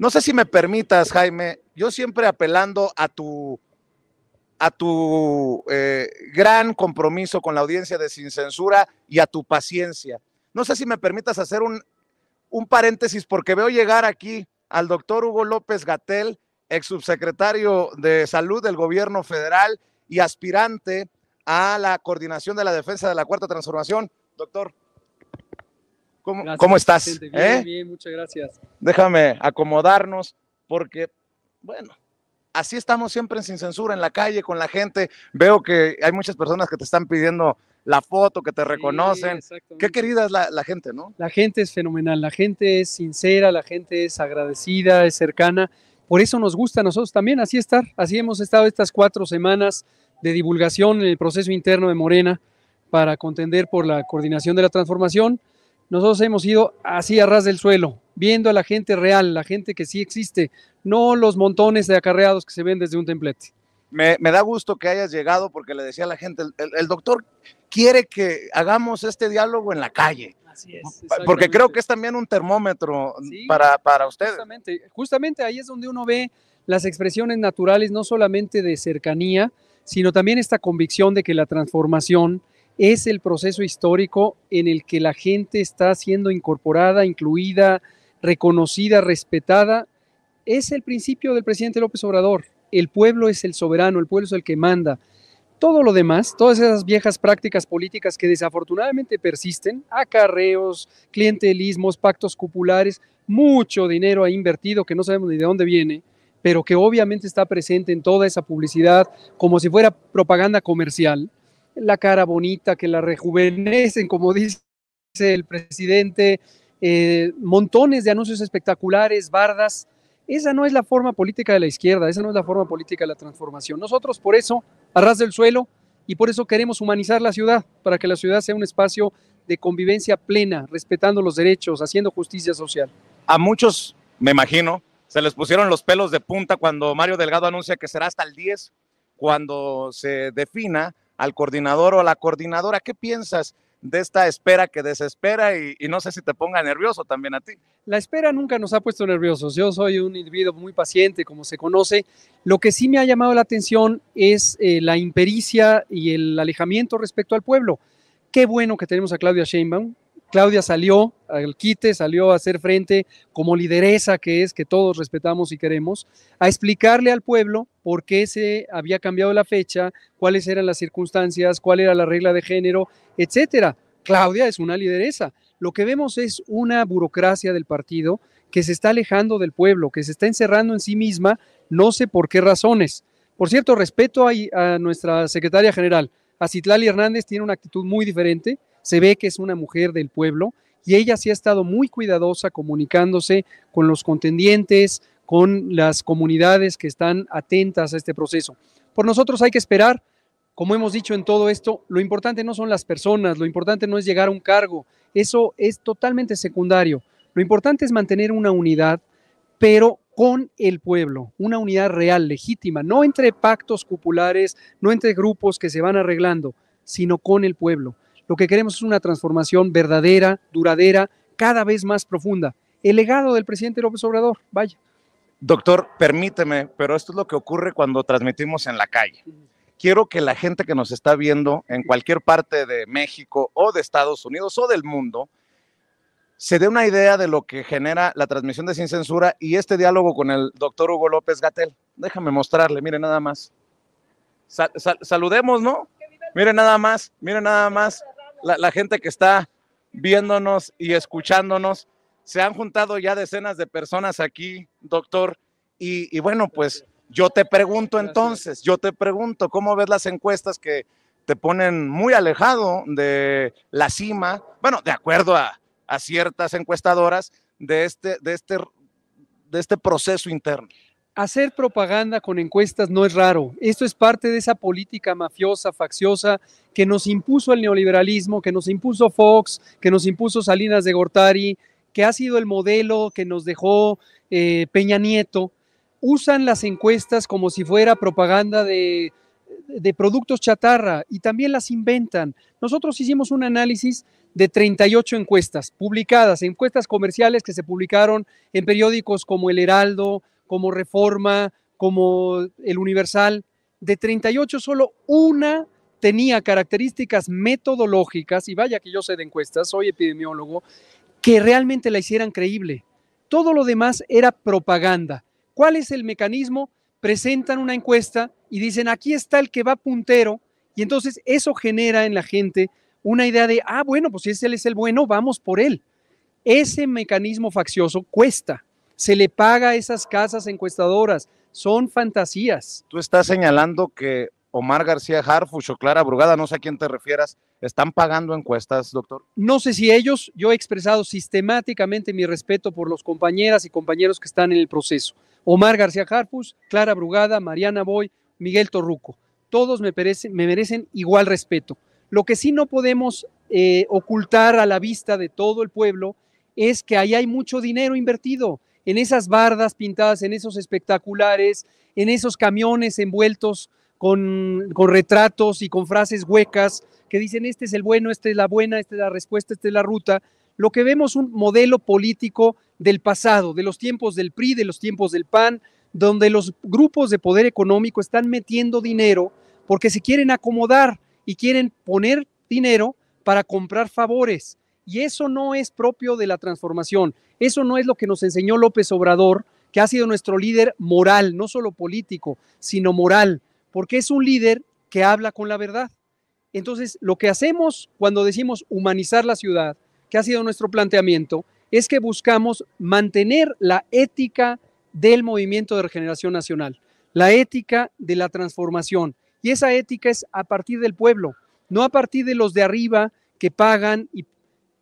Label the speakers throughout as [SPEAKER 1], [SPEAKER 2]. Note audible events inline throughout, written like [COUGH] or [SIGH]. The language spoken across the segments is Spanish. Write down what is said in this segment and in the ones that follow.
[SPEAKER 1] No sé si me permitas, Jaime, yo siempre apelando a tu, a tu eh, gran compromiso con la audiencia de Sin Censura y a tu paciencia. No sé si me permitas hacer un, un paréntesis porque veo llegar aquí al doctor Hugo López Gatel, ex subsecretario de Salud del Gobierno Federal y aspirante a la coordinación de la defensa de la Cuarta Transformación. Doctor. ¿Cómo, estás? Bien, ¿Eh?
[SPEAKER 2] bien, muchas gracias.
[SPEAKER 1] Déjame acomodarnos porque, bueno, así estamos siempre en Sin Censura, en la calle, con la gente. Veo que hay muchas personas que te están pidiendo la foto, que te reconocen.
[SPEAKER 2] Qué querida es la, la, gente, ¿no? La gente es fenomenal, la gente es sincera, la gente es agradecida, es cercana. Por eso nos gusta a nosotros también así estar. Así hemos estado estas cuatro semanas de divulgación en el proceso interno de Morena para contender por la coordinación de la transformación nosotros hemos ido así a ras del suelo, viendo a la gente real, la gente que sí existe, no los montones de acarreados que se ven desde un templete. Me, da gusto que hayas llegado porque le decía a la gente, el, doctor quiere que hagamos este diálogo en la calle. Así es, porque creo que es también un termómetro para, para ustedes. justamente ahí es donde uno ve las expresiones naturales, no solamente de cercanía, sino también esta convicción de que la transformación es el proceso histórico en el que la gente está siendo incorporada, incluida, reconocida, respetada. Es el principio del presidente López Obrador. El pueblo es el soberano, el pueblo es el que manda. Todo lo demás, todas esas viejas prácticas políticas que desafortunadamente persisten, acarreos, clientelismos, pactos cupulares, mucho dinero ha invertido que no sabemos ni de dónde viene, pero que obviamente está presente en toda esa publicidad como si fuera propaganda comercial la cara bonita, que la rejuvenecen, como dice el presidente, eh, montones de anuncios espectaculares, bardas. Esa no es la forma política de la izquierda, esa no es la forma política de la transformación. Nosotros por eso, a el del suelo, y por eso queremos humanizar la ciudad, para que la ciudad sea un espacio de convivencia plena, respetando los derechos, haciendo justicia social. A muchos, me
[SPEAKER 1] imagino, se les pusieron los pelos de punta cuando Mario Delgado anuncia que será hasta el 10, cuando se defina al coordinador o a la coordinadora. ¿Qué piensas de esta
[SPEAKER 2] espera que desespera y, no sé si te ponga nervioso también a ti. La espera nunca nos ha puesto nerviosos. Yo soy un individuo muy paciente, como se conoce. Lo que sí me ha llamado la atención es eh, la impericia y el alejamiento respecto al pueblo. Qué bueno que tenemos a Claudia Sheinbaum, Claudia salió al quite, salió a hacer frente como lideresa que es, que todos respetamos y queremos, a explicarle al pueblo por qué se había cambiado la fecha, cuáles eran las circunstancias, cuál era la regla de género, etcétera. Claudia es una lideresa. Lo que vemos es una burocracia del partido que se está alejando del pueblo, que se está encerrando en sí misma, no sé por qué razones. Por cierto, respeto a, nuestra secretaria general. A Citlali Hernández tiene una actitud muy diferente se ve que es una mujer del pueblo y ella sí ha estado muy cuidadosa comunicándose con los contendientes, con las comunidades que están atentas a este proceso. Por nosotros hay que esperar, como hemos dicho en todo esto, lo importante no son las personas, lo importante no es llegar a un cargo, eso es totalmente secundario. Lo importante es mantener una unidad, pero con el pueblo, una unidad real, legítima, no entre pactos cupulares, no entre grupos que se van arreglando, sino con el pueblo. Lo que queremos es una transformación verdadera, duradera, cada vez más profunda. El legado del presidente López Obrador, vaya.
[SPEAKER 1] Doctor, permíteme, pero esto es lo que ocurre cuando transmitimos en la calle. Quiero que la gente que nos está viendo en cualquier parte de México o de Estados Unidos o del mundo se dé una idea de lo que genera la transmisión de Sin Censura y este diálogo con el doctor Hugo López Gatel. Déjame mostrarle, mire nada más. saludemos, ¿no? Mire nada más, mire nada más la, gente que está viéndonos y escuchándonos. Se han juntado ya decenas de personas aquí, doctor. Y, bueno, pues yo te pregunto entonces, yo te pregunto, ¿cómo ves las encuestas que te ponen muy alejado de la cima? Bueno, de acuerdo a, ciertas encuestadoras de este, este,
[SPEAKER 2] este proceso interno hacer propaganda con encuestas no es raro. Esto es parte de esa política mafiosa, facciosa, que nos impuso el neoliberalismo, que nos impuso Fox, que nos impuso Salinas de Gortari, que ha sido el modelo que nos dejó eh, Peña Nieto. Usan las encuestas como si fuera propaganda de, de productos chatarra y también las inventan. Nosotros hicimos un análisis de 38 encuestas publicadas, encuestas comerciales que se publicaron en periódicos como El Heraldo, como Reforma, como el Universal. De 38, solo una tenía características metodológicas, y vaya que yo sé de encuestas, soy epidemiólogo, que realmente la hicieran creíble. Todo lo demás era propaganda. ¿Cuál es el mecanismo? Presentan una encuesta y dicen, aquí está el que va puntero, y entonces eso genera en la gente una idea de, ah, bueno, pues si ese es el bueno, vamos por él. Ese mecanismo faccioso cuesta, se le paga a esas casas encuestadoras. Son fantasías.
[SPEAKER 1] Tú estás señalando que Omar García Harfuch o Clara Brugada, no sé a quién te refieras, ¿están pagando encuestas, doctor?
[SPEAKER 2] No sé si ellos, yo he expresado sistemáticamente mi respeto por los compañeras y compañeros que están en el proceso. Omar García Harfuch, Clara Brugada, Mariana Boy, Miguel Torruco. Todos me, merecen, me merecen igual respeto. Lo que sí no podemos eh, ocultar a la vista de todo el pueblo es que ahí hay mucho dinero invertido en esas bardas pintadas, en esos espectaculares, en esos camiones envueltos con, retratos y con frases huecas que dicen este es el bueno, esta es la buena, esta es la respuesta, esta es la ruta. Lo que vemos un modelo político del pasado, de los tiempos del PRI, de los tiempos del PAN, donde los grupos de poder económico están metiendo dinero porque se quieren acomodar y quieren poner dinero para comprar favores y eso no es propio de la transformación. Eso no es lo que nos enseñó López Obrador, que ha sido nuestro líder moral, no solo político, sino moral, porque es un líder que habla con la verdad. Entonces, lo que hacemos cuando decimos humanizar la ciudad, que ha sido nuestro planteamiento, es que buscamos mantener la ética del movimiento de regeneración nacional, la ética de la transformación. Y esa ética es a partir del pueblo, no a partir de los de arriba que pagan y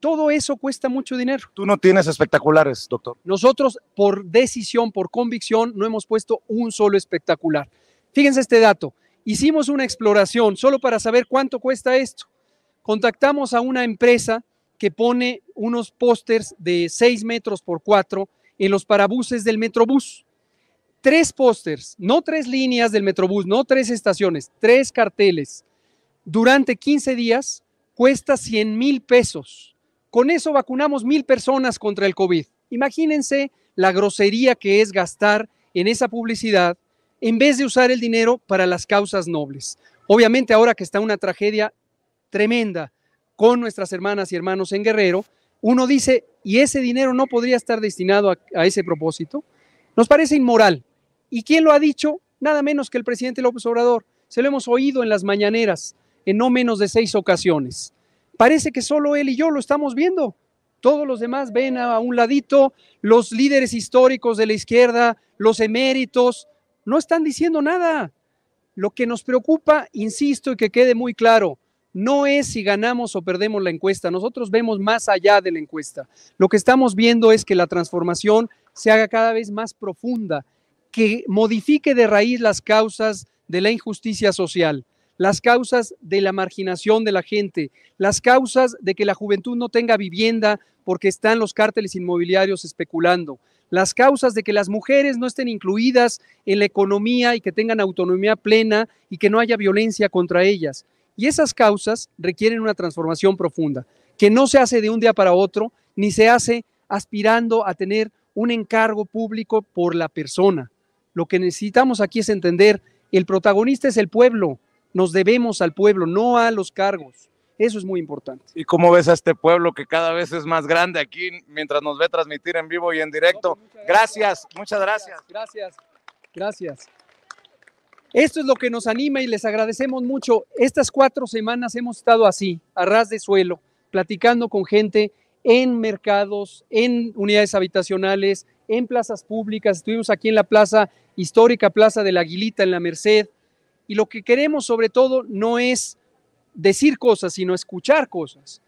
[SPEAKER 2] todo eso cuesta mucho dinero. Tú no tienes
[SPEAKER 1] espectaculares, doctor.
[SPEAKER 2] Nosotros, por decisión, por convicción, no hemos puesto un solo espectacular. Fíjense este dato. Hicimos una exploración solo para saber cuánto cuesta esto. Contactamos a una empresa que pone unos pósters de 6 metros por 4 en los parabuses del Metrobús. Tres pósters, no tres líneas del Metrobús, no tres estaciones, tres carteles. Durante 15 días cuesta 100 mil pesos con eso vacunamos mil personas contra el COVID. Imagínense la grosería que es gastar en esa publicidad en vez de usar el dinero para las causas nobles. Obviamente ahora que está una tragedia tremenda con nuestras hermanas y hermanos en Guerrero, uno dice, ¿y ese dinero no podría estar destinado a, ese propósito? Nos parece inmoral. ¿Y quién lo ha dicho? Nada menos que el presidente López Obrador. Se lo hemos oído en las mañaneras en no menos de seis ocasiones parece que solo él y yo lo estamos viendo. Todos los demás ven a un ladito, los líderes históricos de la izquierda, los eméritos, no están diciendo nada. Lo que nos preocupa, insisto y que quede muy claro, no es si ganamos o perdemos la encuesta, nosotros vemos más allá de la encuesta. Lo que estamos viendo es que la transformación se haga cada vez más profunda, que modifique de raíz las causas de la injusticia social las causas de la marginación de la gente, las causas de que la juventud no tenga vivienda porque están los cárteles inmobiliarios especulando, las causas de que las mujeres no estén incluidas en la economía y que tengan autonomía plena y que no haya violencia contra ellas. Y esas causas requieren una transformación profunda, que no se hace de un día para otro, ni se hace aspirando a tener un encargo público por la persona. Lo que necesitamos aquí es entender, el protagonista es el pueblo, nos debemos al pueblo, no a los cargos. Eso es muy importante.
[SPEAKER 1] ¿Y cómo ves a este pueblo que cada vez es más grande aquí mientras nos ve transmitir en vivo y en directo? gracias. gracias,
[SPEAKER 2] muchas gracias. Gracias, gracias. Esto es lo que nos anima y les agradecemos mucho. Estas cuatro semanas hemos estado así, a ras de suelo, platicando con gente en mercados, en unidades habitacionales, en plazas públicas. Estuvimos aquí en la plaza histórica, Plaza de la Aguilita, en la Merced. Y lo que queremos sobre todo no es decir cosas, sino escuchar cosas.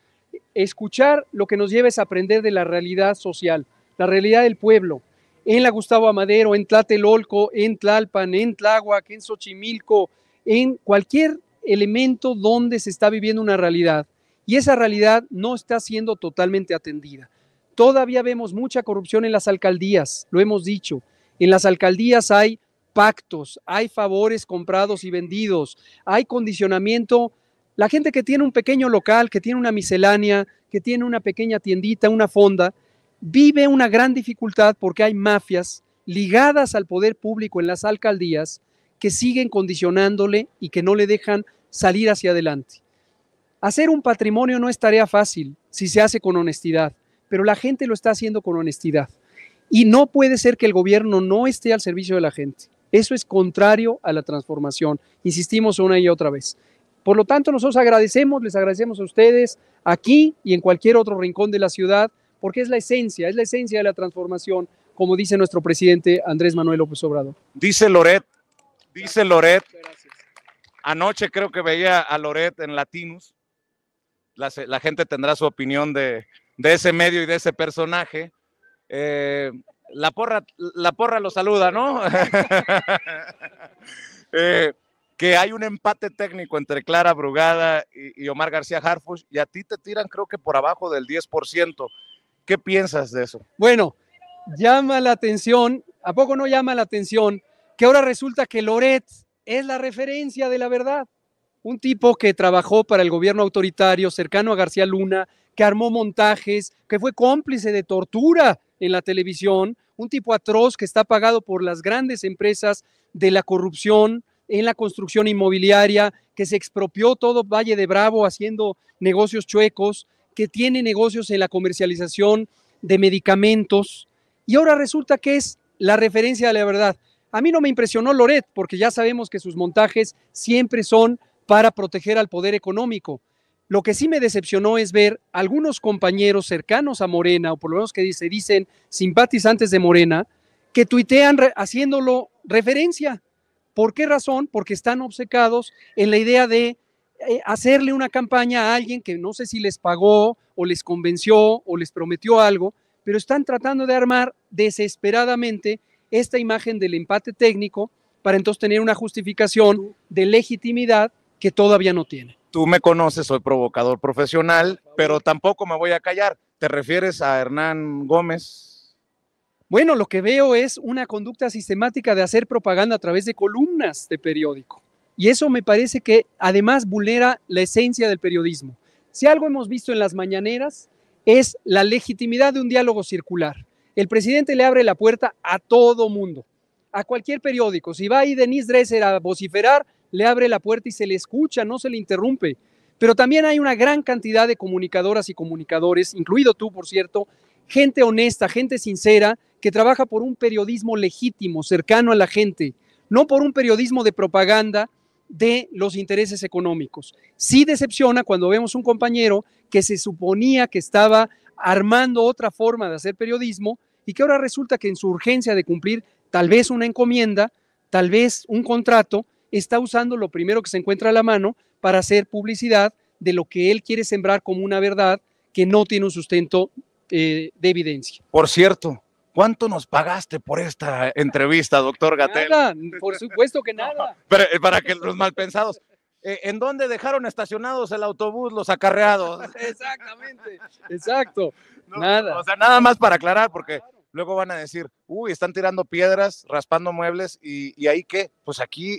[SPEAKER 2] Escuchar lo que nos lleva es aprender de la realidad social, la realidad del pueblo. En la Gustavo Amadero, en Tlatelolco, en Tlalpan, en Tláhuac, en Xochimilco, en cualquier elemento donde se está viviendo una realidad. Y esa realidad no está siendo totalmente atendida. Todavía vemos mucha corrupción en las alcaldías, lo hemos dicho. En las alcaldías hay pactos, hay favores comprados y vendidos, hay condicionamiento. La gente que tiene un pequeño local, que tiene una miscelánea, que tiene una pequeña tiendita, una fonda, vive una gran dificultad porque hay mafias ligadas al poder público en las alcaldías que siguen condicionándole y que no le dejan salir hacia adelante. Hacer un patrimonio no es tarea fácil si se hace con honestidad, pero la gente lo está haciendo con honestidad. Y no puede ser que el gobierno no esté al servicio de la gente. Eso es contrario a la transformación. Insistimos una y otra vez. Por lo tanto, nosotros agradecemos, les agradecemos a ustedes aquí y en cualquier otro rincón de la ciudad, porque es la esencia, es la esencia de la transformación, como dice nuestro presidente Andrés Manuel López Obrador.
[SPEAKER 1] Dice Loret, dice Loret, anoche creo que veía a Loret en Latinus, la, gente tendrá su opinión de, ese medio y de ese personaje. Eh, la porra, la porra lo saluda, ¿no? [LAUGHS] Eh, que hay un empate técnico entre Clara Brugada y, Omar García Harfush y a ti te tiran creo que por abajo
[SPEAKER 2] del 10%. ¿Qué piensas de eso? Bueno, llama la atención, ¿a poco no llama la atención que ahora resulta que Loret es la referencia de la verdad? Un tipo que trabajó para el gobierno autoritario cercano a García Luna, que armó montajes, que fue cómplice de tortura en la televisión, un tipo atroz que está pagado por las grandes empresas de la corrupción en la construcción inmobiliaria, que se expropió todo Valle de Bravo haciendo negocios chuecos, que tiene negocios en la comercialización de medicamentos, y ahora resulta que es la referencia de la verdad. A mí no me impresionó Loret, porque ya sabemos que sus montajes siempre son para proteger al poder económico. Lo que sí me decepcionó es ver algunos compañeros cercanos a Morena, o por lo menos que se dicen simpatizantes de Morena, que tuitean haciéndolo referencia. ¿Por qué razón? Porque están obcecados en la idea de eh, hacerle una campaña a alguien que no sé si les pagó o les convenció o les prometió algo, pero están tratando de armar desesperadamente esta imagen del empate técnico para entonces tener una justificación de legitimidad que todavía no tiene.
[SPEAKER 1] Tú me conoces, soy provocador profesional, pero tampoco me voy
[SPEAKER 2] a callar. ¿Te refieres a Hernán Gómez? Bueno, lo que veo es una conducta sistemática de hacer propaganda a través de columnas de periódico. Y eso me parece que además vulnera la esencia del periodismo. Si algo hemos visto en las mañaneras es la legitimidad de un diálogo circular. El presidente le abre la puerta a todo mundo, a cualquier periódico. Si va ahí Denise Dresser a vociferar, le abre la puerta y se le escucha, no se le interrumpe. Pero también hay una gran cantidad de comunicadoras y comunicadores, incluido tú, por cierto, gente honesta, gente sincera, que trabaja por un periodismo legítimo, cercano a la gente, no por un periodismo de propaganda de los intereses económicos. Sí decepciona cuando vemos un compañero que se suponía que estaba armando otra forma de hacer periodismo y que ahora resulta que en su urgencia de cumplir tal vez una encomienda, tal vez un contrato, está usando lo primero que se encuentra a la mano para hacer publicidad de lo que él quiere sembrar como una verdad que no tiene un sustento eh, de evidencia. Por cierto, ¿Cuánto nos pagaste por esta
[SPEAKER 1] entrevista, doctor Gatel? Nada,
[SPEAKER 2] por supuesto que nada.
[SPEAKER 1] Eh, para que los
[SPEAKER 2] malpensados.
[SPEAKER 1] Eh, ¿En dónde dejaron estacionados el autobús los acarreados? [LAUGHS]
[SPEAKER 3] Exactamente,
[SPEAKER 1] exacto. nada. O sea, nada más para aclarar, porque luego van a decir, uy, están tirando piedras, raspando muebles, y, y ahí qué? Pues aquí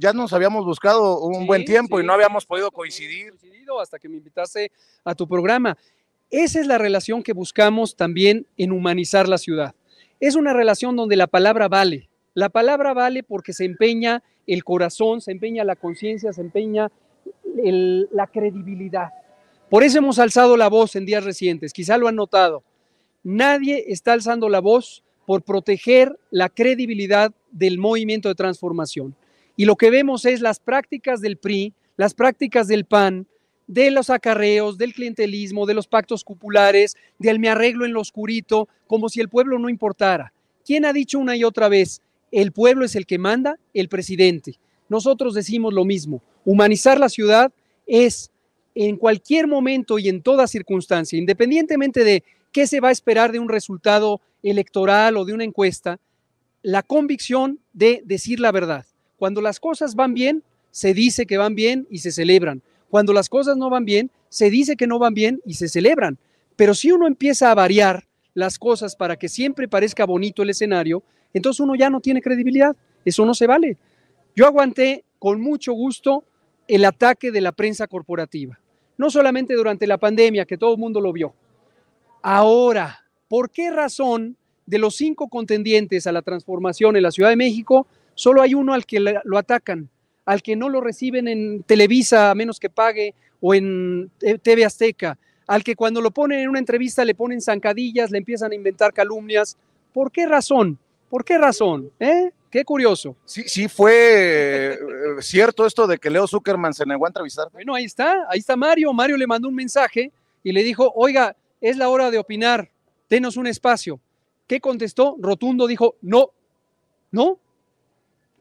[SPEAKER 1] ya nos habíamos buscado
[SPEAKER 2] un buen tiempo y no habíamos podido coincidir. hasta que me invitase a tu programa. Esa es la relación que buscamos también en humanizar la ciudad. Es una relación donde la palabra vale. La palabra vale porque se empeña el corazón, se empeña la conciencia, se empeña la credibilidad. Por eso hemos alzado la voz en días recientes, quizá lo han notado. Nadie está alzando la voz por proteger la credibilidad del movimiento de transformación. Y lo que vemos es las prácticas del PRI, las prácticas del PAN, de los acarreos, del clientelismo, de los pactos cupulares, del me arreglo en lo oscurito, como si el pueblo no importara. ¿Quién ha dicho una y otra vez, el pueblo es el que manda, el presidente? Nosotros decimos lo mismo, humanizar la ciudad es en cualquier momento y en toda circunstancia, independientemente de qué se va a esperar de un resultado electoral o de una encuesta, la convicción de decir la verdad. Cuando las cosas van bien, se dice que van bien y se celebran. Cuando las cosas no van bien, se dice que no van bien y se celebran. Pero si uno empieza a variar las cosas para que siempre parezca bonito el escenario, entonces uno ya no tiene credibilidad. Eso no se vale. Yo aguanté con mucho gusto el ataque de la prensa corporativa. No solamente durante la pandemia, que todo el mundo lo vio. Ahora, ¿por qué razón de los cinco contendientes a la transformación en la Ciudad de México, Solo hay uno al que lo atacan, al que no lo reciben en Televisa a menos que pague o en eh, TV Azteca, al que cuando lo ponen en una entrevista le ponen zancadillas, le empiezan a inventar calumnias. ¿Por qué razón? ¿Por qué razón? ¿Eh? Qué curioso. Sí, sí fue eh, cierto esto de que Leo Zuckerman se negó a entrevistar. Bueno, ahí está, ahí está Mario. Mario le mandó un mensaje y le dijo, oiga, es la hora de opinar, denos un espacio. ¿Qué contestó? Rotundo dijo, no, no,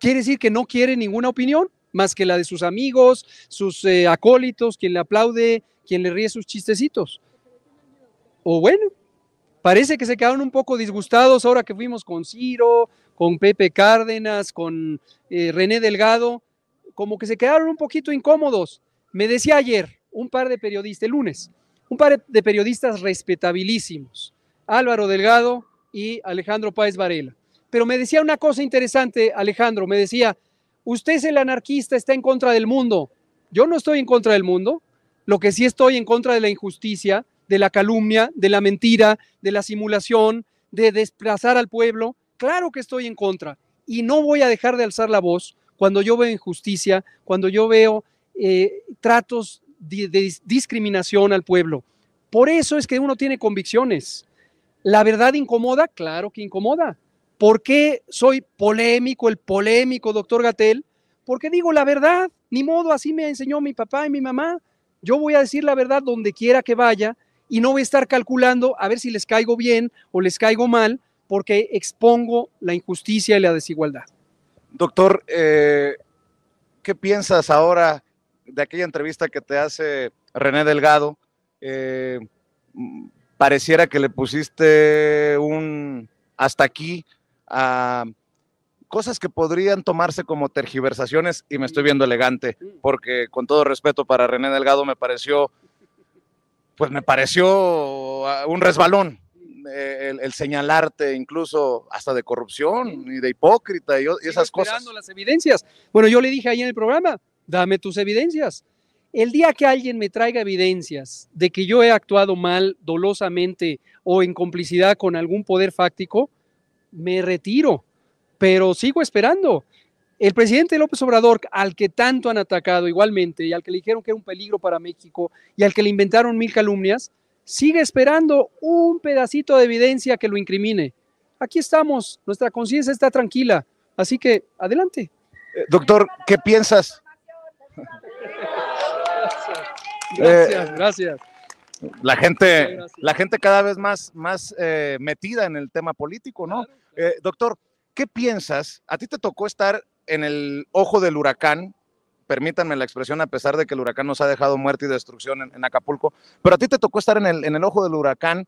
[SPEAKER 2] quiere decir que no quiere ninguna opinión más que la de sus amigos, sus eh, acólitos, quien le aplaude, quien le ríe sus chistecitos. O bueno, parece que se quedaron un poco disgustados ahora que fuimos con Ciro, con Pepe Cárdenas, con eh, René Delgado, como que se quedaron un poquito incómodos. Me decía ayer un par de periodistas, el lunes, un par de periodistas respetabilísimos, Álvaro Delgado y Alejandro Páez Varela pero me decía una cosa interesante, Alejandro, me decía, usted es el anarquista, está en contra del mundo. Yo no estoy en contra del mundo, lo que sí estoy en contra de la injusticia, de la calumnia, de la mentira, de la simulación, de desplazar al pueblo. Claro que estoy en contra y no voy a dejar de alzar la voz cuando yo veo injusticia, cuando yo veo eh, tratos de discriminación al pueblo. Por eso es que uno tiene convicciones. La verdad incomoda, claro que incomoda. ¿Por qué soy polémico, el polémico doctor Gatel? Porque digo la verdad, ni modo, así me enseñó mi papá y mi mamá. Yo voy a decir la verdad donde quiera que vaya y no voy a estar calculando a ver si les caigo bien o les caigo mal, porque expongo la injusticia y la desigualdad.
[SPEAKER 1] Doctor, eh,
[SPEAKER 2] ¿qué piensas
[SPEAKER 1] ahora de aquella entrevista que te hace René Delgado? Eh, mm, pareciera que le pusiste un hasta aquí a cosas que podrían tomarse como tergiversaciones y me estoy viendo elegante, mm. porque con todo respeto para René Delgado me pareció, pues me pareció ah, un resbalón. Eh, el, señalarte incluso hasta de corrupción y de hipócrita y, esas cosas. las
[SPEAKER 2] evidencias. Bueno, yo le dije ahí en el programa, dame tus evidencias. El día que alguien me traiga evidencias de que yo he actuado mal, dolosamente o en complicidad con algún poder fáctico, me retiro, pero sigo esperando. El presidente López Obrador, al que tanto han atacado igualmente y al que le dijeron que era un peligro para México y al que le inventaron mil calumnias, sigue esperando un pedacito de evidencia que lo incrimine. Aquí estamos, nuestra conciencia está tranquila, así que adelante. Eh, doctor, ¿qué piensas? [LAUGHS] Eh, gracias, gracias. La gente,
[SPEAKER 1] la gente cada vez más, más eh, metida en el tema político, ¿no? Eh, doctor, ¿qué piensas? A ti te tocó estar en el ojo del huracán, permítanme la expresión, a pesar de que el huracán nos ha dejado muerte y destrucción en, Acapulco, pero a ti te tocó estar en el, en el ojo del huracán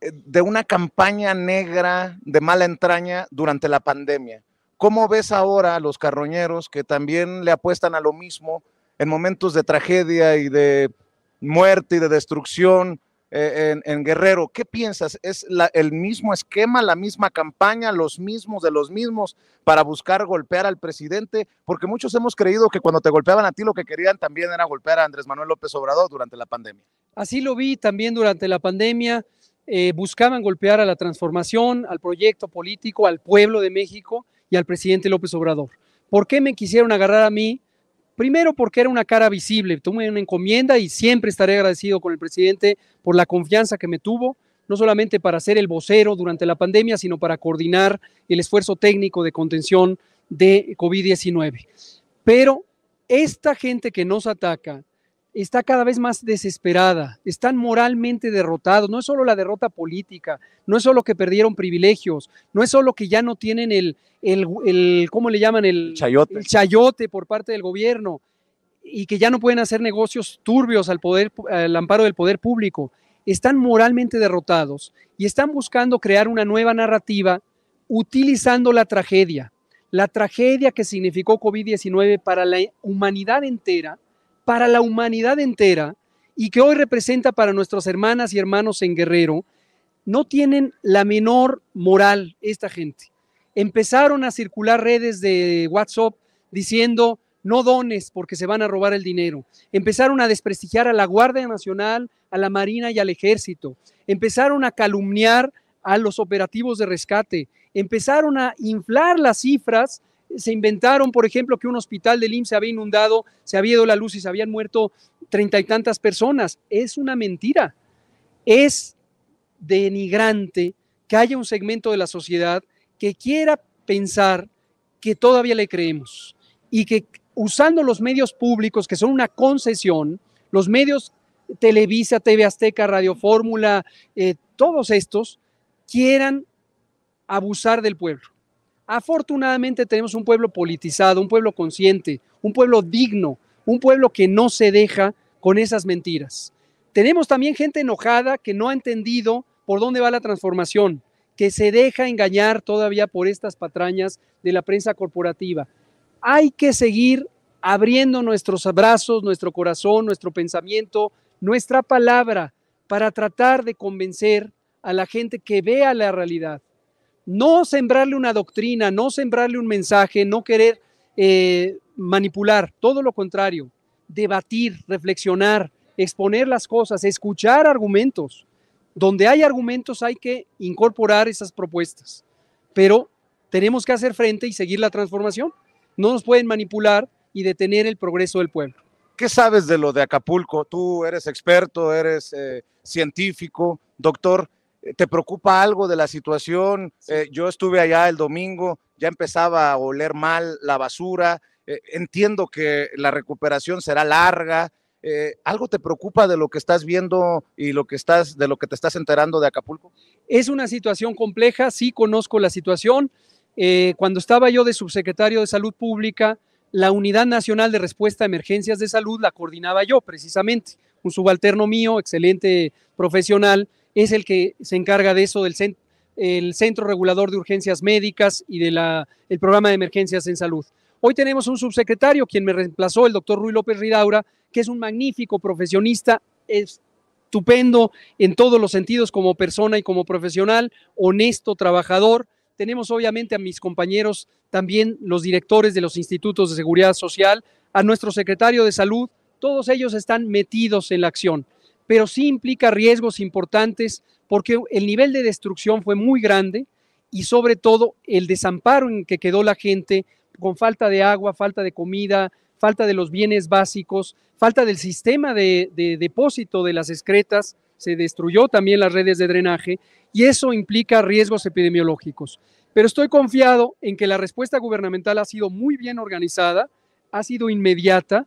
[SPEAKER 1] eh, de una campaña negra de mala entraña durante la pandemia. ¿Cómo ves ahora a los carroñeros que también le apuestan a lo mismo en momentos de tragedia y de muerte y de destrucción? Eh, en, Guerrero. ¿Qué piensas? ¿Es el mismo esquema, la misma campaña, los mismos de los mismos para buscar golpear al presidente? Porque muchos hemos creído que cuando te golpeaban a ti lo que querían también era golpear a Andrés Manuel López Obrador durante la pandemia.
[SPEAKER 2] Así lo vi también durante la pandemia. Eh, buscaban golpear a la transformación, al proyecto político, al pueblo de México y al presidente López Obrador. ¿Por qué me quisieron agarrar a mí Primero porque era una cara visible, tuve una encomienda y siempre estaré agradecido con el presidente por la confianza que me tuvo, no solamente para ser el vocero durante la pandemia, sino para coordinar el esfuerzo técnico de contención de COVID-19. Pero esta gente que nos ataca está cada vez más desesperada, están moralmente derrotados. No es solo la derrota política, no es solo que perdieron privilegios, no es solo que ya no tienen el, el, el ¿cómo le llaman? El chayote. el chayote por parte del gobierno y que ya no pueden hacer negocios turbios al, poder, al amparo del poder público. Están moralmente derrotados y están buscando crear una nueva narrativa utilizando la tragedia. La tragedia que significó COVID-19 para la humanidad entera para la humanidad entera y que hoy representa para nuestras hermanas y hermanos en Guerrero, no tienen la menor moral esta gente. Empezaron a circular redes de WhatsApp diciendo no dones porque se van a robar el dinero. Empezaron a desprestigiar a la Guardia Nacional, a la Marina y al Ejército. Empezaron a calumniar a los operativos de rescate. Empezaron a inflar las cifras se inventaron, por ejemplo, que un hospital del IMSS se había inundado, se había ido la luz y se habían muerto treinta y tantas personas. Es una mentira. Es denigrante que haya un segmento de la sociedad que quiera pensar que todavía le creemos y que usando los medios públicos, que son una concesión, los medios Televisa, TV Azteca, Radio Fórmula, eh, todos estos, quieran abusar del pueblo. Afortunadamente tenemos un pueblo politizado, un pueblo consciente, un pueblo digno, un pueblo que no se deja con esas mentiras. Tenemos también gente enojada que no ha entendido por dónde va la transformación, que se deja engañar todavía por estas patrañas de la prensa corporativa. Hay que seguir abriendo nuestros abrazos, nuestro corazón, nuestro pensamiento, nuestra palabra para tratar de convencer a la gente que vea la realidad, no sembrarle una doctrina, no sembrarle un mensaje, no querer eh, manipular, todo lo contrario, debatir, reflexionar, exponer las cosas, escuchar argumentos. Donde hay argumentos hay que incorporar esas propuestas, pero tenemos que hacer frente y seguir la transformación. No nos pueden manipular y detener el progreso del pueblo. ¿Qué sabes de lo de Acapulco? Tú eres experto, eres eh, científico,
[SPEAKER 1] doctor. ¿Te preocupa algo de la situación? Eh, yo estuve allá el domingo, ya empezaba a oler mal la basura. Eh, entiendo que la recuperación será larga. Eh, ¿Algo te preocupa de lo que estás viendo y lo que estás, de lo que te estás enterando de Acapulco?
[SPEAKER 2] Es una situación compleja, sí conozco la situación. cuando estaba yo de subsecretario de Salud Pública, la Unidad Nacional de Respuesta a Emergencias de Salud la coordinaba yo precisamente, un subalterno mío, excelente profesional es el que se encarga de eso, del el Centro Regulador de Urgencias Médicas y del Programa de Emergencias en Salud. Hoy tenemos un subsecretario, quien me reemplazó, el doctor Rui López Ridaura, que es un magnífico profesionista, estupendo en todos los sentidos como persona y como profesional, honesto, trabajador. Tenemos obviamente a mis compañeros, también los directores de los institutos de seguridad social, a nuestro secretario de salud, todos ellos están metidos en la acción pero sí implica riesgos importantes porque el nivel de destrucción fue muy grande y sobre todo el desamparo en que quedó la gente con falta de agua, falta de comida, falta de los bienes básicos, falta del sistema de, depósito de las excretas, se destruyó también las redes de drenaje y eso implica riesgos epidemiológicos. Pero estoy confiado en que la respuesta gubernamental ha sido muy bien organizada, ha sido inmediata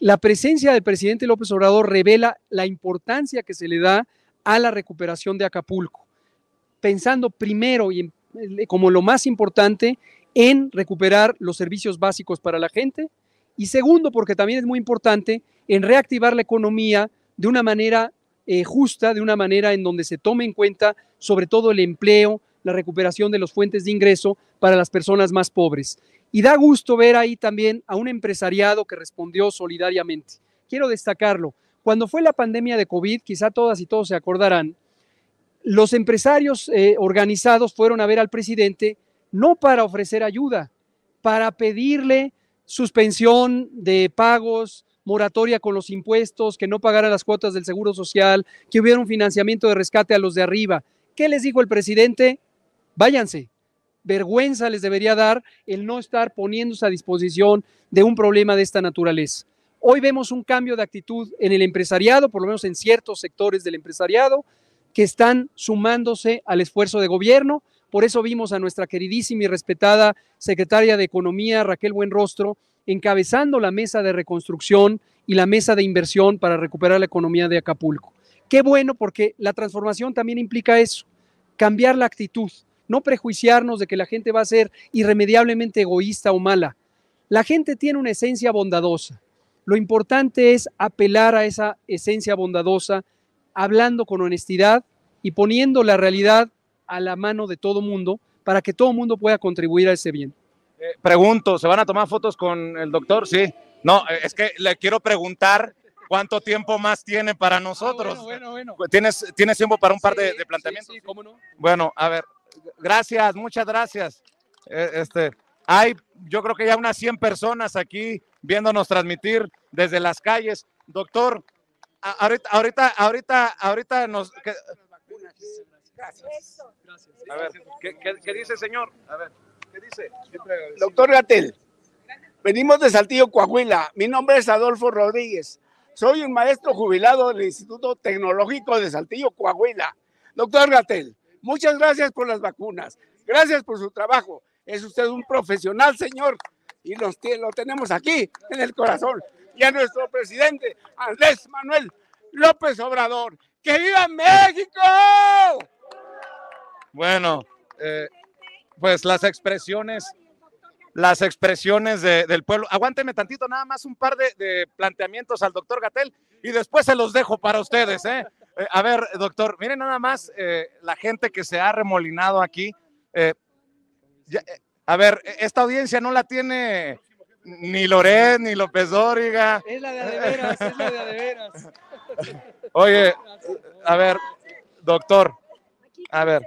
[SPEAKER 2] la presencia del presidente López Obrador revela la importancia que se le da a la recuperación de Acapulco, pensando primero y eh, como lo más importante en recuperar los servicios básicos para la gente y segundo, porque también es muy importante, en reactivar la economía de una manera eh, justa, de una manera en donde se tome en cuenta sobre todo el empleo, la recuperación de las fuentes de ingreso para las personas más pobres. Y da gusto ver ahí también a un empresariado que respondió solidariamente. Quiero destacarlo. Cuando fue la pandemia de COVID, quizá todas y todos se acordarán, los empresarios eh, organizados fueron a ver al presidente no para ofrecer ayuda, para pedirle suspensión de pagos, moratoria con los impuestos, que no pagara las cuotas del Seguro Social, que hubiera un financiamiento de rescate a los de arriba. ¿Qué les dijo el presidente? váyanse. Vergüenza les debería dar el no estar poniéndose a disposición de un problema de esta naturaleza. Hoy vemos un cambio de actitud en el empresariado, por lo menos en ciertos sectores del empresariado, que están sumándose al esfuerzo de gobierno. Por eso vimos a nuestra queridísima y respetada secretaria de Economía, Raquel Buenrostro, encabezando la mesa de reconstrucción y la mesa de inversión para recuperar la economía de Acapulco. Qué bueno porque la transformación también implica eso, cambiar la actitud, no prejuiciarnos de que la gente va a ser irremediablemente egoísta o mala. La gente tiene una esencia bondadosa. Lo importante es apelar a esa esencia bondadosa, hablando con honestidad y poniendo la realidad a la mano de todo mundo para que todo mundo pueda contribuir a ese bien. Eh, pregunto, ¿se van a tomar fotos con el doctor? Sí. No, eh, es que
[SPEAKER 1] le quiero preguntar cuánto tiempo más tiene para ah, nosotros. bueno, bueno, ¿Tienes, tiempo para un par de, planteamientos? sí, cómo no. Bueno, a ver gracias, muchas gracias. Eh, este, hay, yo creo que ya unas 100 personas aquí viéndonos transmitir desde las calles. Doctor, ahorita, ahorita, ahorita, ahorita nos... gracias. A ver, ¿qué, dice, señor? A ver, ¿qué dice? Doctor Gatel, venimos de Saltillo, Coahuila. Mi nombre es Adolfo Rodríguez. Soy un maestro jubilado del Instituto Tecnológico de Saltillo, Coahuila. Doctor Gatel, Muchas gracias por las vacunas. Gracias por su trabajo. Es usted un profesional, señor. Y lo tenemos aquí, en el corazón. Y a nuestro presidente, Andrés Manuel López Obrador. ¡Que viva México! Bueno, eh, pues las expresiones, las expresiones del pueblo. Aguánteme tantito, nada más un par de, de planteamientos al doctor Gatel y después se los dejo para ustedes, ¿eh? Eh, a ver, doctor, miren nada más eh, la gente que se ha remolinado aquí. Eh, a ver, e, esta audiencia no la tiene ni Loret, ni López Dóriga. Es la de veras, es la de veras. [LAUGHS] Oye, a ver, doctor, a ver,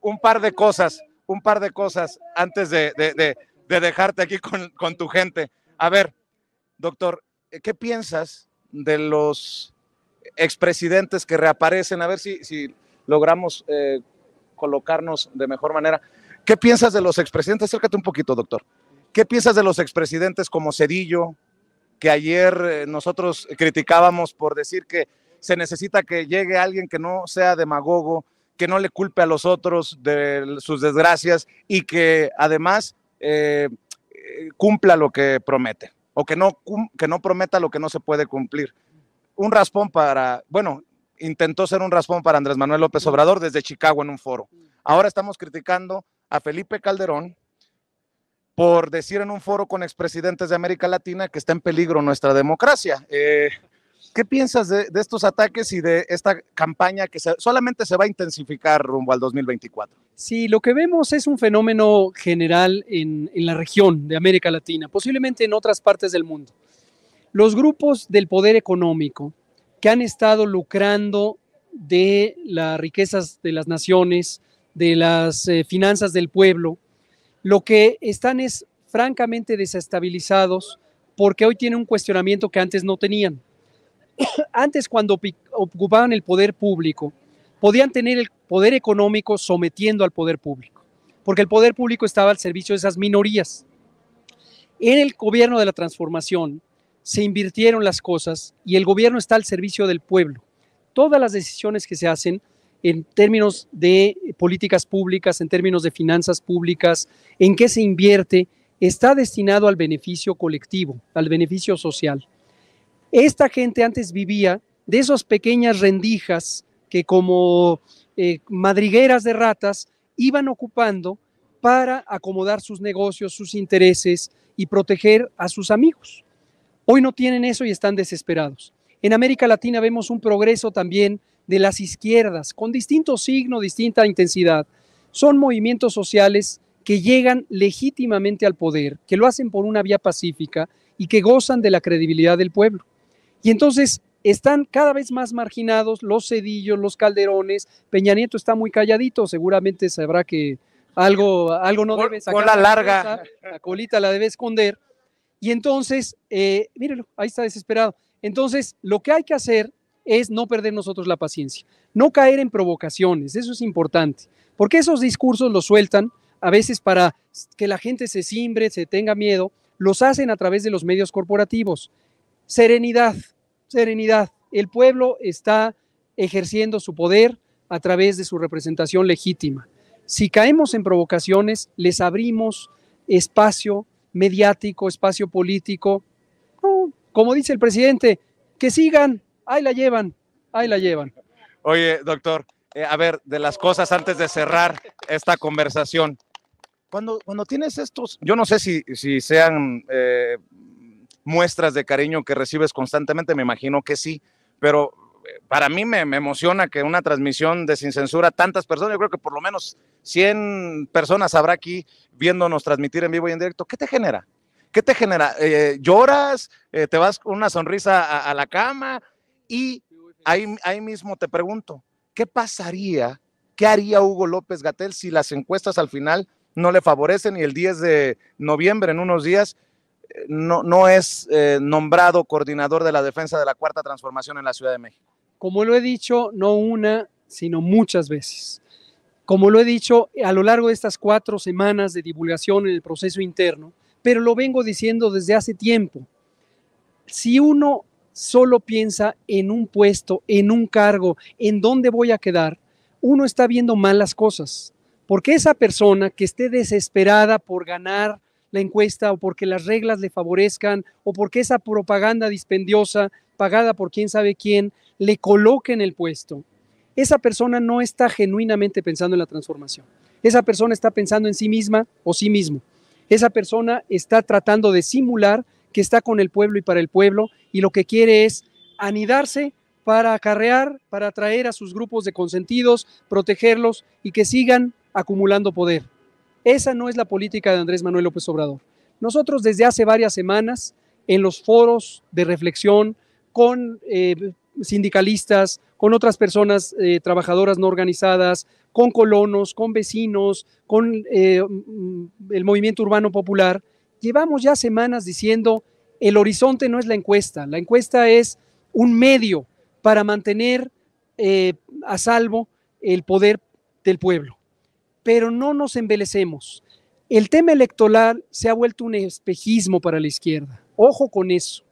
[SPEAKER 1] un par de cosas, un par de cosas antes de, dejarte aquí con tu gente. A ver, doctor, ¿qué piensas de los expresidentes que reaparecen, a ver si, si logramos eh, colocarnos de mejor manera. ¿Qué piensas de los expresidentes? Acércate un poquito, doctor. ¿Qué piensas de los expresidentes como Cedillo, que ayer eh, nosotros criticábamos por decir que se necesita que llegue alguien que no sea demagogo, que no le culpe a los otros de sus desgracias y que además eh, cumpla lo que promete o que no, que no prometa lo que no se puede cumplir un raspón para, bueno, intentó ser un raspón para Andrés Manuel López Obrador desde Chicago en un foro. Ahora estamos criticando a Felipe Calderón por decir en un foro con expresidentes de América Latina que está en peligro nuestra democracia. Eh, ¿Qué piensas de, estos ataques y de esta campaña que solamente se va a intensificar rumbo al 2024?
[SPEAKER 2] Sí, lo que vemos es un fenómeno general en la región de América Latina, posiblemente en otras partes del mundo. Los grupos del poder económico que han estado lucrando de las riquezas de las naciones, de las eh, finanzas del pueblo, lo que están es francamente desestabilizados porque hoy tienen un cuestionamiento que antes no tenían. [COUGHS] Antes cuando ocupaban el poder público, podían tener el poder económico sometiendo al poder público, porque el poder público estaba al servicio de esas minorías. En el gobierno de la transformación, se invirtieron las cosas y el gobierno está al servicio del pueblo. Todas las decisiones que se hacen en términos de políticas públicas, en términos de finanzas públicas, en qué se invierte, está destinado al beneficio colectivo, al beneficio social. Esta gente antes vivía de esas pequeñas rendijas que como eh, madrigueras de ratas iban ocupando para acomodar sus negocios, sus intereses y proteger a sus amigos. Hoy no tienen eso y están desesperados. En América Latina vemos un progreso también de las izquierdas, con distinto signo, distinta intensidad. Son movimientos sociales que llegan legítimamente al poder, que lo hacen por una vía pacífica y que gozan de la credibilidad del pueblo. Y entonces están cada vez más marginados los cedillos, los calderones. Peña Nieto está muy calladito, seguramente sabrá que algo, algo no debe sacar. la larga. la colita la debe esconder. Y entonces, eh, mírenlo, ahí está desesperado. Entonces, lo que hay que hacer es no perder nosotros la paciencia, no caer en provocaciones, eso es importante, porque esos discursos los sueltan a veces para que la gente se cimbre, se tenga miedo, los hacen a través de los medios corporativos. Serenidad, serenidad. El pueblo está ejerciendo su poder a través de su representación legítima. Si caemos en provocaciones, les abrimos espacio mediático, espacio político. como dice el presidente, que sigan, ahí la llevan, ahí la llevan.
[SPEAKER 1] Oye, doctor, eh, a ver, de las cosas antes de cerrar esta conversación. Cuando, cuando tienes estos, yo no sé si, si sean eh, muestras de cariño que recibes constantemente, me imagino que sí, pero para mí me, emociona que una transmisión de sin censura, tantas personas, yo creo que por lo menos 100 personas habrá aquí viéndonos transmitir en vivo y en directo. ¿Qué te genera? ¿Qué te genera? Eh, ¿Lloras? Eh, ¿Te vas con una sonrisa a, la cama? Y ahí, ahí mismo te pregunto, ¿qué pasaría? ¿Qué haría Hugo López Gatel si las encuestas al final no le favorecen y el 10 de noviembre, en unos días, no, es eh, nombrado coordinador de la defensa de la Cuarta Transformación en la Ciudad de México?
[SPEAKER 2] Como lo he dicho, no una, sino muchas veces. Como lo he dicho a lo largo de estas cuatro semanas de divulgación en el proceso interno, pero lo vengo diciendo desde hace tiempo. Si uno solo piensa en un puesto, en un cargo, en dónde voy a quedar, uno está viendo mal las cosas. Porque esa persona que esté desesperada por ganar la encuesta o porque las reglas le favorezcan o porque esa propaganda dispendiosa pagada por quién sabe quién le coloque en el puesto. Esa persona no está genuinamente pensando en la transformación. Esa persona está pensando en sí misma o sí mismo. Esa persona está tratando de simular que está con el pueblo y para el pueblo y lo que quiere es anidarse para acarrear, para atraer a sus grupos de consentidos, protegerlos y que sigan acumulando poder. Esa no es la política de Andrés Manuel López Obrador. Nosotros desde hace varias semanas, en los foros de reflexión con eh, sindicalistas, con otras personas eh, trabajadoras no organizadas, con colonos, con vecinos, con eh, mm, el movimiento urbano popular, llevamos ya semanas diciendo, el horizonte no es la encuesta, la encuesta es un medio para mantener a salvo el poder del pueblo pero no nos embelecemos. El tema electoral se ha vuelto un espejismo para la izquierda. Ojo con eso.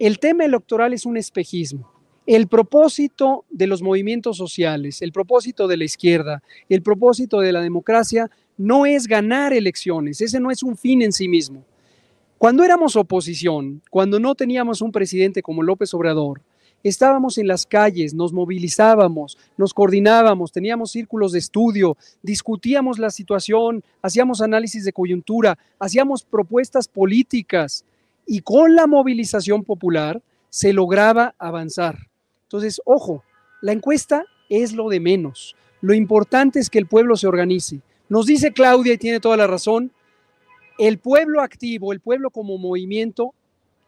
[SPEAKER 2] El tema electoral es un espejismo. El propósito de los movimientos sociales, el propósito de la izquierda, el propósito de la democracia no es ganar elecciones, ese no es un fin en sí mismo. Cuando éramos oposición, cuando no teníamos un presidente como López Obrador, Estábamos en las calles, nos movilizábamos, nos coordinábamos, teníamos círculos de estudio, discutíamos la situación, hacíamos análisis de coyuntura, hacíamos propuestas políticas y con la movilización popular se lograba avanzar. Entonces, ojo, la encuesta es lo de menos. Lo importante es que el pueblo se organice. Nos dice Claudia, y tiene toda la razón, el pueblo activo, el pueblo como movimiento,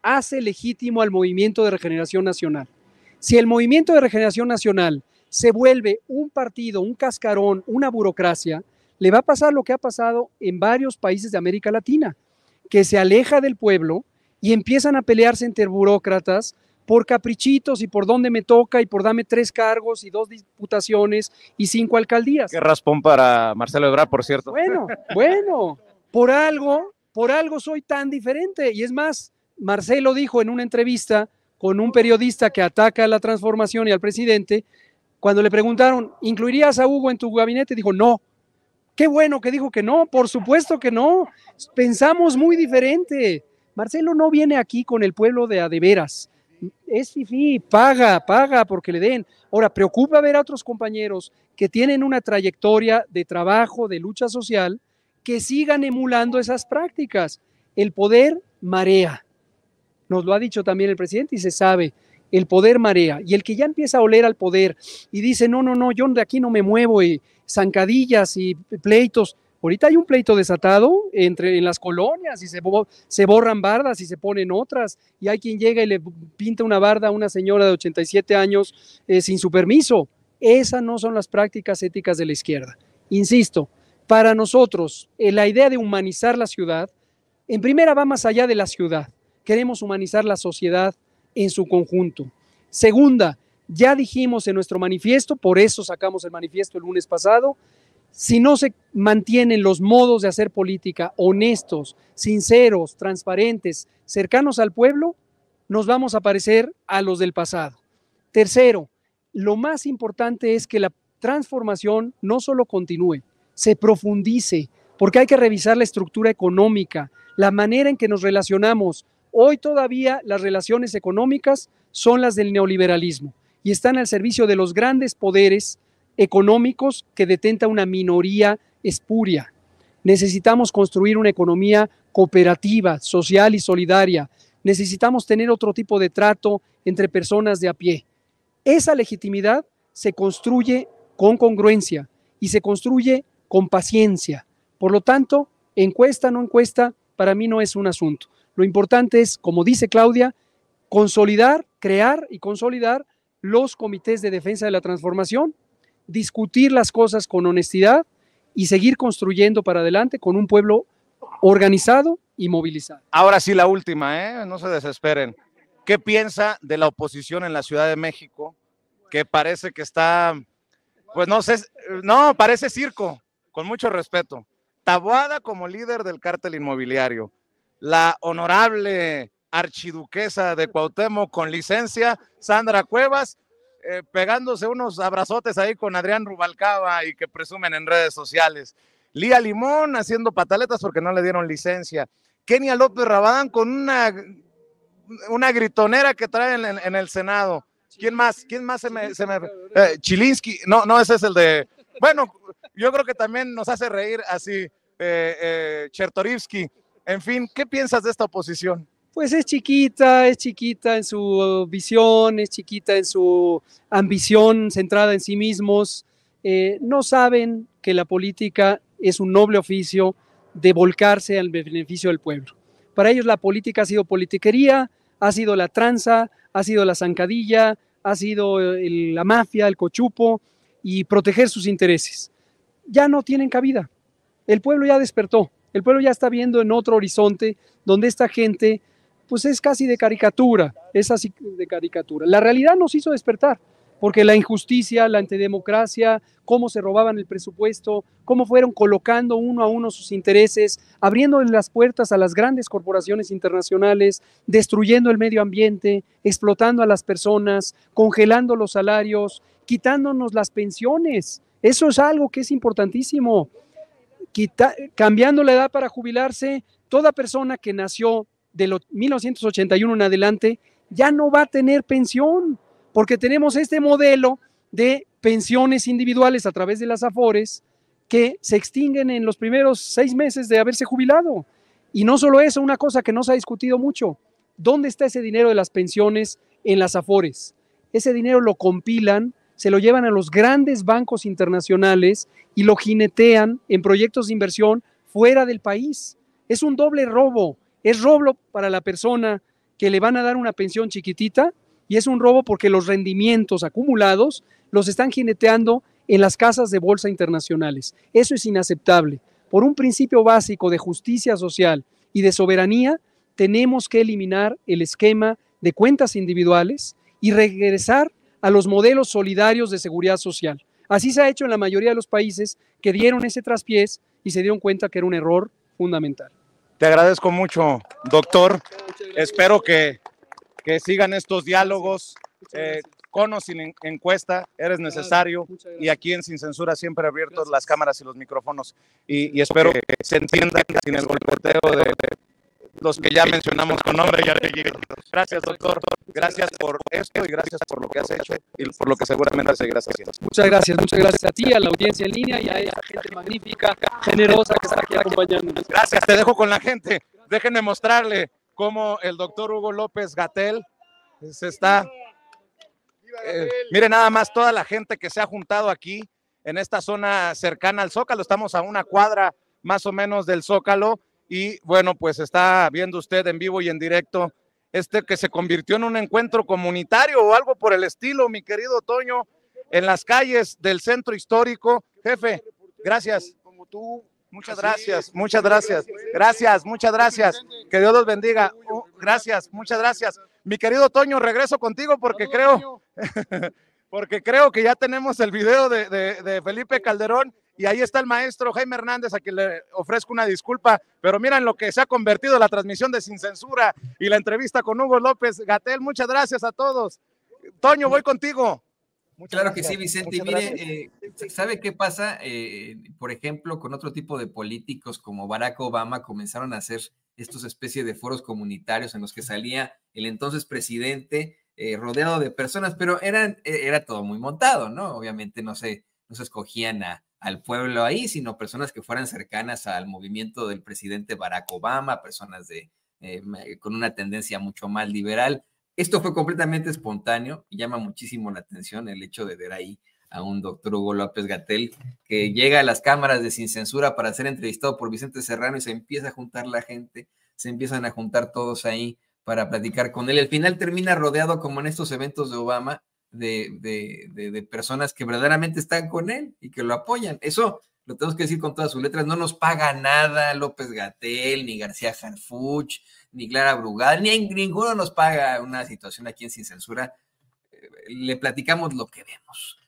[SPEAKER 2] hace legítimo al movimiento de regeneración nacional. Si el movimiento de regeneración nacional se vuelve un partido, un cascarón, una burocracia, le va a pasar lo que ha pasado en varios países de América Latina, que se aleja del pueblo y empiezan a pelearse entre burócratas por caprichitos y por dónde me toca y por dame tres cargos y dos diputaciones y cinco alcaldías. Qué
[SPEAKER 1] raspón para Marcelo Ebrard, por cierto.
[SPEAKER 2] Bueno, bueno, por algo, por algo soy tan diferente. Y es más, Marcelo dijo en una entrevista con un periodista que ataca a la transformación y al presidente, cuando le preguntaron, ¿incluirías a Hugo en tu gabinete? Dijo, no. Qué bueno que dijo que no, por supuesto que no. Pensamos muy diferente. Marcelo no viene aquí con el pueblo de adeveras. Es Fifi, paga, paga porque le den. Ahora, preocupa ver a otros compañeros que tienen una trayectoria de trabajo, de lucha social, que sigan emulando esas prácticas. El poder marea nos lo ha dicho también el presidente y se sabe, el poder marea. Y el que ya empieza a oler al poder y dice, no, no, no, yo de aquí no me muevo y zancadillas y pleitos. Ahorita hay un pleito desatado entre en las colonias y se, se borran bardas y se ponen otras y hay quien llega y le pinta una barda a una señora de 87 años eh, sin su permiso. Esas no son las prácticas éticas de la izquierda. Insisto, para nosotros eh, la idea de humanizar la ciudad, en primera va más allá de la ciudad queremos humanizar la sociedad en su conjunto. Segunda, ya dijimos en nuestro manifiesto, por eso sacamos el manifiesto el lunes pasado, si no se mantienen los modos de hacer política honestos, sinceros, transparentes, cercanos al pueblo, nos vamos a parecer a los del pasado. Tercero, lo más importante es que la transformación no solo continúe, se profundice, porque hay que revisar la estructura económica, la manera en que nos relacionamos Hoy todavía las relaciones económicas son las del neoliberalismo y están al servicio de los grandes poderes económicos que detenta una minoría espuria. Necesitamos construir una economía cooperativa, social y solidaria. Necesitamos tener otro tipo de trato entre personas de a pie. Esa legitimidad se construye con congruencia y se construye con paciencia. Por lo tanto, encuesta, no encuesta, para mí no es un asunto. Lo importante es, como dice Claudia, consolidar, crear y consolidar los comités de defensa de la transformación, discutir las cosas con honestidad y seguir construyendo para adelante con un pueblo organizado y movilizado.
[SPEAKER 1] Ahora sí, la última, ¿eh? no se desesperen. ¿Qué piensa de la oposición en la Ciudad de México? Que parece que está, pues no sé, no, parece circo, con mucho respeto. Tabuada como líder del cártel inmobiliario, la honorable archiduquesa de Cuauhtémoc con licencia, Sandra Cuevas, eh, pegándose unos abrazotes ahí con Adrián Rubalcaba y que presumen en redes sociales. Lía Limón haciendo pataletas porque no le dieron licencia. Kenia López Rabadán con una, una gritonera que traen en, el Senado. ¿Quién más? ¿Quién más se me... Chilinsky, eh, no, no,
[SPEAKER 2] ese es el de...
[SPEAKER 1] Bueno, yo creo que también nos hace reír así eh, Chertorivsky en fin, ¿qué piensas de esta oposición?
[SPEAKER 2] Pues es chiquita, es chiquita en su visión, es chiquita en su ambición centrada en sí mismos. Eh, no saben que la política es un noble oficio de volcarse al beneficio del pueblo. Para ellos la política ha sido politiquería, ha sido la tranza, ha sido la zancadilla, ha sido eh, la mafia, el cochupo y proteger sus intereses. Ya no tienen cabida. El pueblo ya despertó el pueblo ya está viendo en otro horizonte donde esta gente, pues es casi de caricatura, es así de caricatura. La realidad nos hizo despertar, porque la injusticia, la antidemocracia, cómo se robaban el presupuesto, cómo fueron colocando uno a uno sus intereses, abriendo las puertas a las grandes corporaciones internacionales, destruyendo el medio ambiente, explotando a las personas, congelando los salarios, quitándonos las pensiones. Eso es algo que es importantísimo cambiando la edad para jubilarse, toda persona que nació de 1981 en adelante ya no va a tener pensión, porque tenemos este modelo de pensiones individuales a través de las AFORES que se extinguen en los primeros seis meses de haberse jubilado. Y no solo eso, una cosa que no se ha discutido mucho, ¿dónde está ese dinero de las pensiones en las AFORES? Ese dinero lo compilan se lo llevan a los grandes bancos internacionales y lo jinetean en proyectos de inversión fuera del país. Es un doble robo. Es robo para la persona que le van a dar una pensión chiquitita y es un robo porque los rendimientos acumulados los están jineteando en las casas de bolsa internacionales. Eso es inaceptable. Por un principio básico de justicia social y de soberanía, tenemos que eliminar el esquema de cuentas individuales y regresar a los modelos solidarios de seguridad social. Así se ha hecho en la mayoría de los países que dieron ese traspiés y se dieron cuenta que era un error fundamental.
[SPEAKER 1] Te agradezco mucho, doctor. Espero que, que sigan estos diálogos. Eh, con o sin encuesta, eres necesario y aquí en Sin Censura siempre abiertos las cámaras y los micrófonos y, espero que se entienda sin el golpeteo de los que ya mencionamos con nombre y Gracias, doctor. Gracias por esto y gracias por lo que has hecho y por lo que seguramente seguirás haciendo.
[SPEAKER 2] Muchas gracias, muchas gracias a
[SPEAKER 1] ti, a la audiencia en línea y a esa gente magnífica, generosa que está aquí acompañándonos. Gracias, te dejo con la gente. Déjenme mostrarle cómo el doctor Hugo López Gatel eh, se está. Eh, miren mire nada más toda la gente que se ha juntado aquí en esta zona cercana al Zócalo. Estamos a una cuadra más o menos del Zócalo y bueno, pues está viendo usted en vivo y en directo este que se convirtió en un encuentro comunitario o algo por el estilo, mi querido Toño, en las calles del centro histórico. Jefe, gracias. Como tú. Muchas gracias, muchas gracias. Gracias, muchas gracias. Que Dios los bendiga. Uh, gracias, muchas gracias. Mi querido Toño, regreso contigo porque creo, [LAUGHS] porque creo que ya tenemos el video de Felipe Calderón y ahí está el maestro Jaime Hernández, a quien le ofrezco una disculpa, pero miren lo que se ha convertido la transmisión de Sin Censura y la entrevista con Hugo López. Gatel, muchas gracias a todos. Toño, voy contigo. claro que sí, Vicente. y mire,
[SPEAKER 3] eh, ¿sabe qué pasa? Eh, por ejemplo, con otro tipo de políticos como Barack Obama comenzaron a hacer estos especies de foros comunitarios en los que salía el entonces presidente eh, rodeado de personas, pero era todo muy montado, ¿no? Obviamente no se, no se escogían a, al pueblo ahí, sino personas que fueran cercanas al movimiento del presidente Barack Obama, personas de, eh, con una tendencia mucho más liberal. Esto fue completamente espontáneo y llama muchísimo la atención el hecho de ver ahí a un doctor Hugo López Gatel que llega a las cámaras de sin censura para ser entrevistado por Vicente Serrano y se empieza a juntar la gente, se empiezan a juntar todos ahí para platicar con él. Al final termina rodeado como en estos eventos de Obama de, de, de, personas que verdaderamente están con él y que lo apoyan. Eso lo tenemos que decir con todas sus letras. No nos paga nada López Gatel, ni García Sanfuch ni Clara Brugada, ni ninguno nos paga una situación aquí en Sin Censura. Eh, le platicamos lo que vemos.